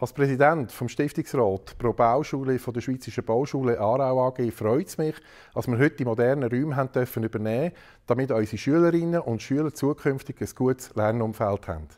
Als Präsident vom Stiftungsrat pro Bauschule von der Schweizerischen Bauschule Aarau AG freut es mich, dass wir heute die modernen Räume haben dürfen übernehmen damit unsere Schülerinnen und Schüler zukünftig ein gutes Lernumfeld haben.